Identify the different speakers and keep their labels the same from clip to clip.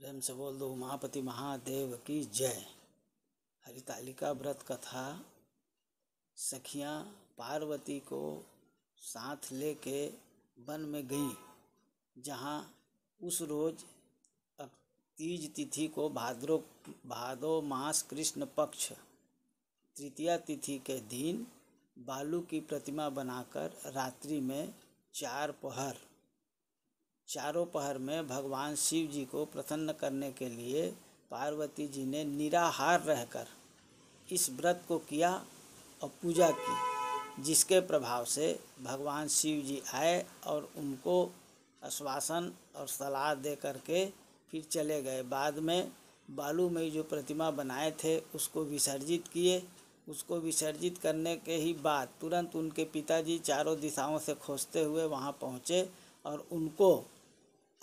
Speaker 1: प्रेम से बोल दो महापति महादेव की जय हरितालिका व्रत कथा सखियाँ पार्वती को साथ लेके वन में गई जहाँ उस रोज अब तीज तिथि को भाद्रो भादो मास कृष्ण पक्ष तृतीया तिथि के दिन बालू की प्रतिमा बनाकर रात्रि में चार पहर चारों पहर में भगवान शिव जी को प्रसन्न करने के लिए पार्वती जी ने निराहार रहकर इस व्रत को किया और पूजा की जिसके प्रभाव से भगवान शिव जी आए और उनको आश्वासन और सलाह दे करके फिर चले गए बाद में बालू में जो प्रतिमा बनाए थे उसको विसर्जित किए उसको विसर्जित करने के ही बाद तुरंत उनके पिताजी चारों दिशाओं से खोजते हुए वहाँ पहुँचे और उनको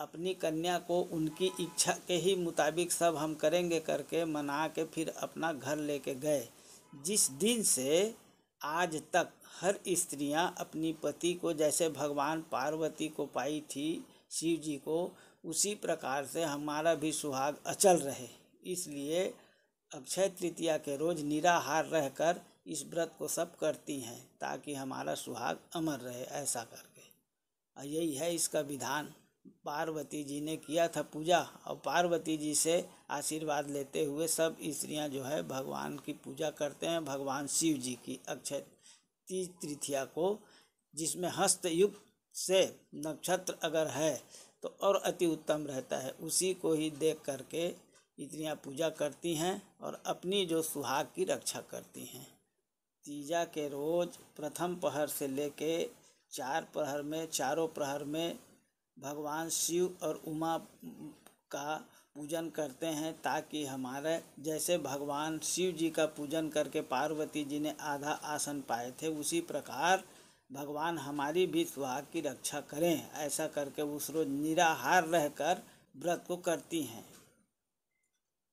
Speaker 1: अपनी कन्या को उनकी इच्छा के ही मुताबिक सब हम करेंगे करके मना के फिर अपना घर लेके गए जिस दिन से आज तक हर स्त्रियां अपनी पति को जैसे भगवान पार्वती को पाई थी शिव जी को उसी प्रकार से हमारा भी सुहाग अचल रहे इसलिए अक्षय तृतीया के रोज निराहार रहकर इस व्रत को सब करती हैं ताकि हमारा सुहाग अमर रहे ऐसा करके यही है इसका विधान पार्वती जी ने किया था पूजा और पार्वती जी से आशीर्वाद लेते हुए सब स्त्रियां जो है भगवान की पूजा करते हैं भगवान शिव जी की अक्षय तीज तृतीया को जिसमें हस्तयुक्त से नक्षत्र अगर है तो और अति उत्तम रहता है उसी को ही देख करके स्त्रियाँ पूजा करती हैं और अपनी जो सुहाग की रक्षा करती हैं तीजा के रोज प्रथम पहर से लेके चार प्रहर में चारों प्रहर में भगवान शिव और उमा का पूजन करते हैं ताकि हमारे जैसे भगवान शिव जी का पूजन करके पार्वती जी ने आधा आसन पाए थे उसी प्रकार भगवान हमारी भी सुहाग की रक्षा करें ऐसा करके उस रोज निराहार रहकर व्रत को करती हैं